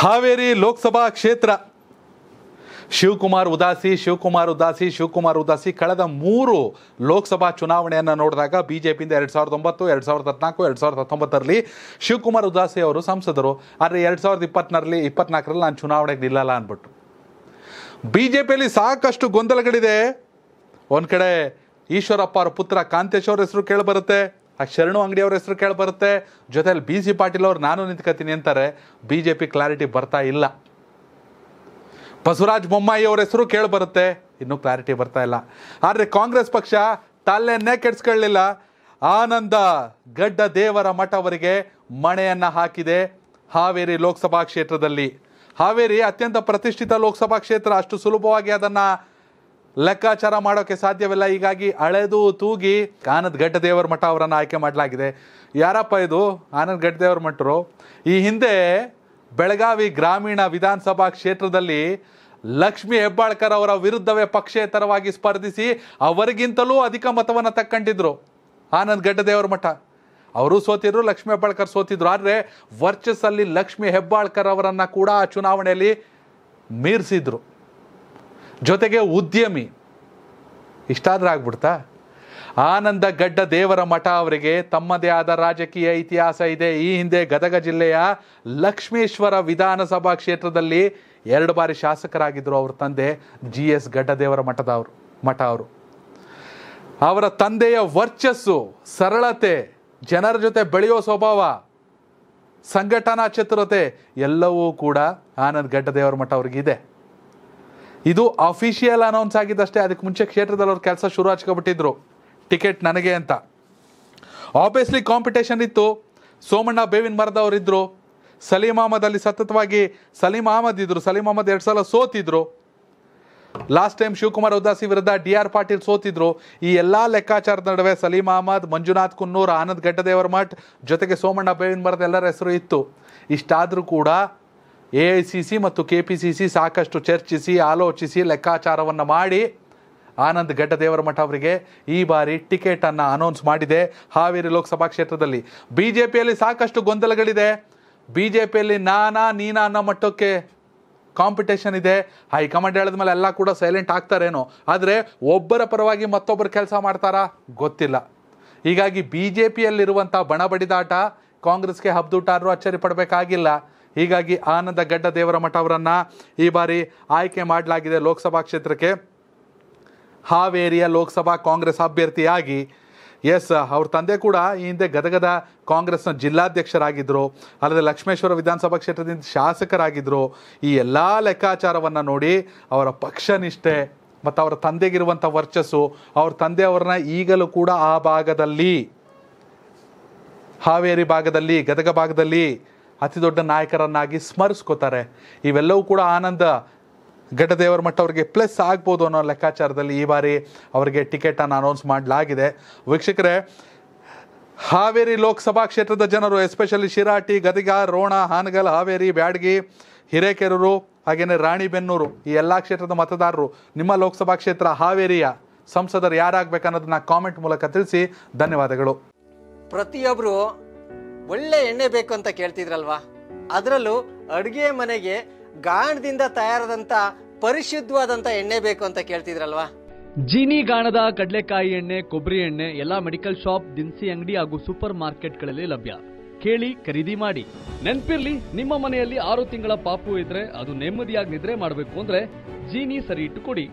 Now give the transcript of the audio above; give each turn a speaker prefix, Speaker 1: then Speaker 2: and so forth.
Speaker 1: ಹಾವೇರಿ ಲೋಕಸಭಾ ಕ್ಷೇತ್ರ ಶಿವಕುಮಾರ್ ಉದಾಸಿ ಶಿವಕುಮಾರ್ ಉದಾಸಿ ಶಿವಕುಮಾರ್ ಉದಾಸಿ ಕಳೆದ ಮೂರು ಲೋಕಸಭಾ ಚುನಾವಣೆಯನ್ನು ನೋಡಿದಾಗ ಬಿ ಜೆ ಪಿಯಿಂದ ಎರಡು ಸಾವಿರದ ಒಂಬತ್ತು ಎರಡು ಸಾವಿರದ ಹದಿನಾಲ್ಕು ಎರಡು ಸಾವಿರದ ಹತ್ತೊಂಬತ್ತರಲ್ಲಿ ಶಿವಕುಮಾರ್ ಉದಾಸಿ ಅವರು ಸಂಸದರು ಆದರೆ ಎರಡು ಸಾವಿರದ ಇಪ್ಪತ್ನರಲ್ಲಿ ಇಪ್ಪತ್ನಾಲ್ಕರಲ್ಲಿ ನಾನು ಚುನಾವಣೆಗೆ ನಿಲ್ಲಲ್ಲ ಅಂದ್ಬಿಟ್ಟು ಬಿ ಜೆ ಪಿಯಲ್ಲಿ ಸಾಕಷ್ಟು ಗೊಂದಲಗಳಿದೆ ಒಂದು ಕಡೆ ಈಶ್ವರಪ್ಪ ಅವರ ಪುತ್ರ ಕಾಂತೇಶ್ ಅವರ ಹೆಸರು ಕೇಳಿಬರುತ್ತೆ ಆ ಶರಣು ಅಂಗಡಿ ಅವ್ರ ಹೆಸರು ಕೇಳಿ ಬರುತ್ತೆ ಜೊತೆಲಿ ಬಿ ಸಿ ಪಾಟೀಲ್ ಅವ್ರು ನಾನು ನಿಂತ್ಕತೀನಿ ಅಂತಾರೆ ಬಿ ಜೆ ಪಿ ಕ್ಲಾರಿಟಿ ಬರ್ತಾ ಇಲ್ಲ ಬಸವರಾಜ್ ಬೊಮ್ಮಾಯಿ ಅವ್ರ ಹೆಸರು ಕೇಳಿ ಬರುತ್ತೆ ಇನ್ನೂ ಕ್ಲಾರಿಟಿ ಬರ್ತಾ ಇಲ್ಲ ಆದರೆ ಕಾಂಗ್ರೆಸ್ ಪಕ್ಷ ತಾಲೆಯನ್ನೇ ಕೆಡ್ಸ್ಕೊಳ್ಳಿಲ್ಲ ಆನಂದ ಗಡ್ಡ ದೇವರ ಮಠವರಿಗೆ ಮಣೆಯನ್ನು ಹಾಕಿದೆ ಹಾವೇರಿ ಲೋಕಸಭಾ ಕ್ಷೇತ್ರದಲ್ಲಿ ಹಾವೇರಿ ಅತ್ಯಂತ ಪ್ರತಿಷ್ಠಿತ ಲೋಕಸಭಾ ಕ್ಷೇತ್ರ ಅಷ್ಟು ಸುಲಭವಾಗಿ ಅದನ್ನು ಲೆಕ್ಕಾಚಾರ ಮಾಡೋಕೆ ಸಾಧ್ಯವಿಲ್ಲ ಹೀಗಾಗಿ ಅಳೆದು ತೂಗಿ ಆನಂದ್ ದೇವರ ಮಠ ಅವರನ್ನು ಆಯ್ಕೆ ಮಾಡಲಾಗಿದೆ ಯಾರಪ್ಪ ಇದು ಆನಂದ್ ದೇವರ ಮಠರು ಈ ಹಿಂದೆ ಬೆಳಗಾವಿ ಗ್ರಾಮೀಣ ವಿಧಾನಸಭಾ ಕ್ಷೇತ್ರದಲ್ಲಿ ಲಕ್ಷ್ಮಿ ಹೆಬ್ಬಾಳ್ಕರ್ ಅವರ ವಿರುದ್ಧವೇ ಪಕ್ಷೇತರವಾಗಿ ಸ್ಪರ್ಧಿಸಿ ಅವರಿಗಿಂತಲೂ ಅಧಿಕ ಮತವನ್ನು ತಕ್ಕಂಡಿದ್ರು ಆನಂದ್ ದೇವರ ಮಠ ಅವರು ಸೋತಿದ್ರು ಲಕ್ಷ್ಮಿ ಹೆಬ್ಬಾಳ್ಕರ್ ಸೋತಿದ್ರು ಆದರೆ ವರ್ಚಸ್ಸಲ್ಲಿ ಲಕ್ಷ್ಮಿ ಹೆಬ್ಬಾಳ್ಕರ್ ಅವರನ್ನು ಕೂಡ ಆ ಚುನಾವಣೆಯಲ್ಲಿ ಮೀರಿಸಿದ್ರು ಜೊತೆಗೆ ಉದ್ಯಮಿ ಇಷ್ಟಾದ್ರೆ ಆಗ್ಬಿಡ್ತಾ ಆನಂದ ಗಡ್ಡ ದೇವರ ಮಠ ಅವರಿಗೆ ತಮ್ಮದೇ ಆದ ರಾಜಕೀಯ ಇತಿಹಾಸ ಇದೆ ಈ ಹಿಂದೆ ಗದಗ ಜಿಲ್ಲೆಯ ಲಕ್ಷ್ಮೇಶ್ವರ ವಿಧಾನಸಭಾ ಕ್ಷೇತ್ರದಲ್ಲಿ ಎರಡು ಬಾರಿ ಶಾಸಕರಾಗಿದ್ದರು ಅವ್ರ ತಂದೆ ಜಿ ಎಸ್ ಗಡ್ಡದೇವರ ಮಠದವರು ಮಠ ಅವರು ಅವರ ತಂದೆಯ ವರ್ಚಸ್ಸು ಸರಳತೆ ಜನರ ಜೊತೆ ಬೆಳೆಯೋ ಸ್ವಭಾವ ಸಂಘಟನಾ ಚತುರತೆ ಎಲ್ಲವೂ ಕೂಡ ಆನಂದ್ ಗಡ್ಡದೇವರ ಮಠ ಅವ್ರಿಗಿದೆ ಇದು ಅಫಿಷಿಯಲ್ ಅನೌನ್ಸ್ ಆಗಿದ್ದಷ್ಟೇ ಅದಕ್ಕೆ ಮುಂಚೆ ಕ್ಷೇತ್ರದಲ್ಲಿ ಅವ್ರ ಕೆಲಸ ಶುರು ಹಚ್ಕೊಬಿಟ್ಟಿದ್ರು ಟಿಕೆಟ್ ನನಗೆ ಅಂತ ಆಬ್ವಿಯಸ್ಲಿ ಕಾಂಪಿಟೇಷನ್ ಇತ್ತು ಸೋಮಣ್ಣ ಬೇವಿನ ಮರದವರಿದ್ದರು ಸಲೀಂ ಅಹಮದ್ ಅಲ್ಲಿ ಸತತವಾಗಿ ಸಲೀಂ ಅಹಮದ್ ಇದ್ರು ಸಲೀಂ ಅಹಮದ್ ಎರಡು ಸಲ ಸೋತಿದ್ರು ಲಾಸ್ಟ್ ಟೈಮ್ ಶಿವಕುಮಾರ್ ಉದಾಸಿ ವಿರುದ್ಧ ಡಿ ಆರ್ ಪಾಟೀಲ್ ಸೋತಿದ್ರು ಈ ಎಲ್ಲ ಲೆಕ್ಕಾಚಾರದ ನಡುವೆ ಸಲೀಂ ಅಹಮದ್ ಮಂಜುನಾಥ್ ಕುನ್ನೂರ್ ಆನಂದ್ ಘಟ್ಟದೇವರ ಮಠ್ ಜೊತೆಗೆ ಸೋಮಣ್ಣ ಬೇವಿನ ಮರದ ಎಲ್ಲರ ಹೆಸರು ಇತ್ತು ಇಷ್ಟಾದರೂ ಕೂಡ ಎ ಐ ಸಿ ಸಿ ಮತ್ತು ಕೆ ಪಿ ಸಿ ಸಿ ಸಾಕಷ್ಟು ಚರ್ಚಿಸಿ ಆಲೋಚಿಸಿ ಲೆಕ್ಕಾಚಾರವನ್ನು ಮಾಡಿ ಆನಂದ್ ಗಡ್ಡ ಮಠ ಅವರಿಗೆ ಈ ಬಾರಿ ಟಿಕೆಟನ್ನು ಅನೌನ್ಸ್ ಮಾಡಿದೆ ಹಾವೇರಿ ಲೋಕಸಭಾ ಕ್ಷೇತ್ರದಲ್ಲಿ ಬಿ ಜೆ ಪಿಯಲ್ಲಿ ಸಾಕಷ್ಟು ಗೊಂದಲಗಳಿದೆ ಬಿ ಜೆ ಪಿಯಲ್ಲಿ ನಾನಾ ನೀನಾ ಅನ್ನೋ ಮಟ್ಟಕ್ಕೆ ಕಾಂಪಿಟೇಷನ್ ಇದೆ ಹೈಕಮಾಂಡ್ ಹೇಳಿದ ಮೇಲೆ ಎಲ್ಲ ಕೂಡ ಸೈಲೆಂಟ್ ಆಗ್ತಾರೇನೋ ಆದರೆ ಒಬ್ಬರ ಪರವಾಗಿ ಮತ್ತೊಬ್ಬರು ಕೆಲಸ ಮಾಡ್ತಾರಾ ಗೊತ್ತಿಲ್ಲ ಹೀಗಾಗಿ ಬಿ ಜೆ ಪಿಯಲ್ಲಿರುವಂಥ ಬಣ ಬಡಿದಾಟ ಕಾಂಗ್ರೆಸ್ಗೆ ಹಬ್ದುಟಾರರು ಅಚ್ಚರಿ ಪಡಬೇಕಾಗಿಲ್ಲ ಹೀಗಾಗಿ ಆನಂದ ಗಡ್ಡ ದೇವರ ಮಠ ಅವರನ್ನು ಈ ಬಾರಿ ಆಯ್ಕೆ ಮಾಡಲಾಗಿದೆ ಲೋಕಸಭಾ ಕ್ಷೇತ್ರಕ್ಕೆ ಹಾವೇರಿಯ ಲೋಕಸಭಾ ಕಾಂಗ್ರೆಸ್ ಅಭ್ಯರ್ಥಿಯಾಗಿ ಎಸ್ ಅವ್ರ ತಂದೆ ಕೂಡ ಈ ಹಿಂದೆ ಗದಗದ ಕಾಂಗ್ರೆಸ್ನ ಜಿಲ್ಲಾಧ್ಯಕ್ಷರಾಗಿದ್ದರು ಅಲ್ಲದೆ ಲಕ್ಷ್ಮೇಶ್ವರ ವಿಧಾನಸಭಾ ಕ್ಷೇತ್ರದಿಂದ ಶಾಸಕರಾಗಿದ್ದರು ಈ ಎಲ್ಲ ಲೆಕ್ಕಾಚಾರವನ್ನು ನೋಡಿ ಅವರ ಪಕ್ಷ ನಿಷ್ಠೆ ಮತ್ತು ಅವರ ತಂದೆಗಿರುವಂಥ ವರ್ಚಸ್ಸು ಅವ್ರ ತಂದೆಯವ್ರನ್ನ ಈಗಲೂ ಕೂಡ ಆ ಭಾಗದಲ್ಲಿ ಹಾವೇರಿ ಭಾಗದಲ್ಲಿ ಗದಗ ಭಾಗದಲ್ಲಿ ಅತಿ ದೊಡ್ಡ ನಾಯಕರನ್ನಾಗಿ ಸ್ಮರಿಸ್ಕೋತಾರೆ ಇವೆಲ್ಲವೂ ಕೂಡ ಆನಂದ ಘಟದೇವರ ಮಟ್ಟ ಅವರಿಗೆ ಪ್ಲಸ್ ಆಗ್ಬೋದು ಅನ್ನೋ ಲೆಕ್ಕಾಚಾರದಲ್ಲಿ ಈ ಬಾರಿ ಅವರಿಗೆ ಟಿಕೆಟನ್ನು ಅನೌನ್ಸ್ ಮಾಡಲಾಗಿದೆ ವೀಕ್ಷಕರೇ ಹಾವೇರಿ ಲೋಕಸಭಾ ಕ್ಷೇತ್ರದ ಜನರು ಎಸ್ಪೆಷಲಿ ಶಿರಾಟಿ ಗದಗ ರೋಣ ಹಾನಗಲ್ ಹಾವೇರಿ ಬ್ಯಾಡ್ಗಿ ಹಿರೇಕೆರೂರು ಹಾಗೆಯೇ ರಾಣಿಬೆನ್ನೂರು ಈ ಎಲ್ಲ ಕ್ಷೇತ್ರದ ಮತದಾರರು ನಿಮ್ಮ ಲೋಕಸಭಾ ಕ್ಷೇತ್ರ ಹಾವೇರಿಯ ಸಂಸದರು ಯಾರಾಗಬೇಕನ್ನೋದನ್ನ ಕಾಮೆಂಟ್ ಮೂಲಕ ತಿಳಿಸಿ ಧನ್ಯವಾದಗಳು ಪ್ರತಿಯೊಬ್ಬರು ಒಳ್ಳೆ ಎಣ್ಣೆ ಬೇಕು ಅಂತ ಕೇಳ್ತಿದ್ರಲ್ವಾ ಅದರಲ್ಲೂ ಅಡುಗೆ ಮನೆಗೆ ಗಾಣದಿಂದ ತಯಾರಾದಂಥ ಪರಿಶುದ್ಧವಾದಂತ ಎಣ್ಣೆ ಬೇಕು ಅಂತ ಕೇಳ್ತಿದ್ರಲ್ವಾ ಜೀನಿ ಗಾಣದ ಕಡಲೆಕಾಯಿ ಎಣ್ಣೆ ಕೊಬ್ಬರಿ ಎಣ್ಣೆ ಎಲ್ಲಾ ಮೆಡಿಕಲ್ ಶಾಪ್ ದಿನಸಿ ಅಂಗಡಿ ಹಾಗೂ ಸೂಪರ್ ಮಾರ್ಕೆಟ್ಗಳಲ್ಲಿ ಲಭ್ಯ ಕೇಳಿ ಖರೀದಿ ಮಾಡಿ ನೆನ್ಪಿರ್ಲಿ ನಿಮ್ಮ ಮನೆಯಲ್ಲಿ ಆರು ತಿಂಗಳ ಪಾಪು ಇದ್ರೆ ಅದು ನೆಮ್ಮದಿಯಾಗಿ ನಿದ್ರೆ ಮಾಡಬೇಕು ಅಂದ್ರೆ ಜೀನಿ ಸರಿ ಇಟ್ಟು ಕೊಡಿ